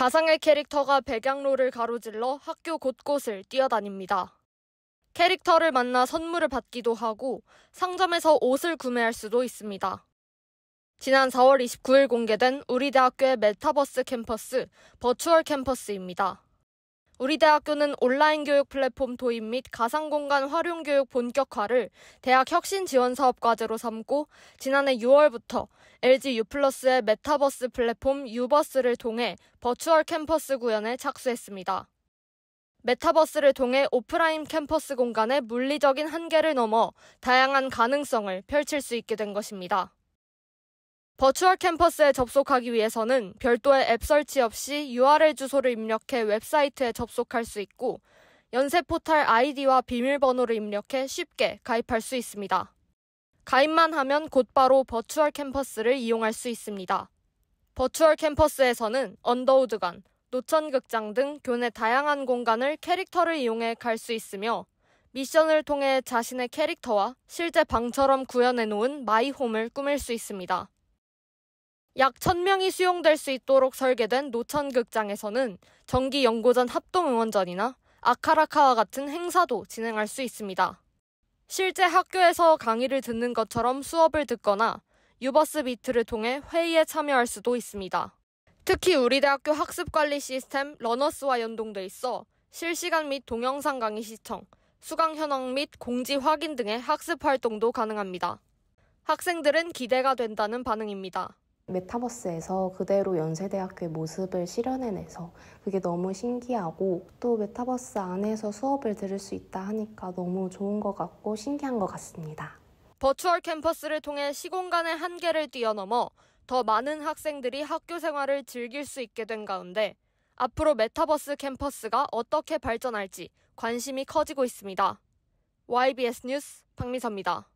가상의 캐릭터가 백양로를 가로질러 학교 곳곳을 뛰어다닙니다. 캐릭터를 만나 선물을 받기도 하고 상점에서 옷을 구매할 수도 있습니다. 지난 4월 29일 공개된 우리 대학교의 메타버스 캠퍼스, 버추얼 캠퍼스입니다. 우리 대학교는 온라인 교육 플랫폼 도입 및 가상공간 활용 교육 본격화를 대학 혁신 지원 사업 과제로 삼고 지난해 6월부터 LG U+의 메타버스 플랫폼 유버스를 통해 버추얼 캠퍼스 구현에 착수했습니다. 메타버스를 통해 오프라인 캠퍼스 공간의 물리적인 한계를 넘어 다양한 가능성을 펼칠 수 있게 된 것입니다. 버추얼 캠퍼스에 접속하기 위해서는 별도의 앱 설치 없이 URL 주소를 입력해 웹사이트에 접속할 수 있고 연세 포탈 아이디와 비밀번호를 입력해 쉽게 가입할 수 있습니다. 가입만 하면 곧바로 버추얼 캠퍼스를 이용할 수 있습니다. 버추얼 캠퍼스에서는 언더우드관, 노천극장 등 교내 다양한 공간을 캐릭터를 이용해 갈 수 있으며 미션을 통해 자신의 캐릭터와 실제 방처럼 구현해 놓은 마이홈을 꾸밀 수 있습니다. 약 1000명이 수용될 수 있도록 설계된 노천극장에서는 정기 연고전 합동응원전이나 아카라카와 같은 행사도 진행할 수 있습니다. 실제 학교에서 강의를 듣는 것처럼 수업을 듣거나 유버스 비트를 통해 회의에 참여할 수도 있습니다. 특히 우리 대학교 학습관리 시스템 러너스와 연동돼 있어 실시간 및 동영상 강의 시청, 수강 현황 및 공지 확인 등의 학습 활동도 가능합니다. 학생들은 기대가 된다는 반응입니다. 메타버스에서 그대로 연세대학교의 모습을 실현해내서 그게 너무 신기하고 또 메타버스 안에서 수업을 들을 수 있다 하니까 너무 좋은 것 같고 신기한 것 같습니다. 버추얼 캠퍼스를 통해 시공간의 한계를 뛰어넘어 더 많은 학생들이 학교 생활을 즐길 수 있게 된 가운데 앞으로 메타버스 캠퍼스가 어떻게 발전할지 관심이 커지고 있습니다. YBS 뉴스 박미선입니다.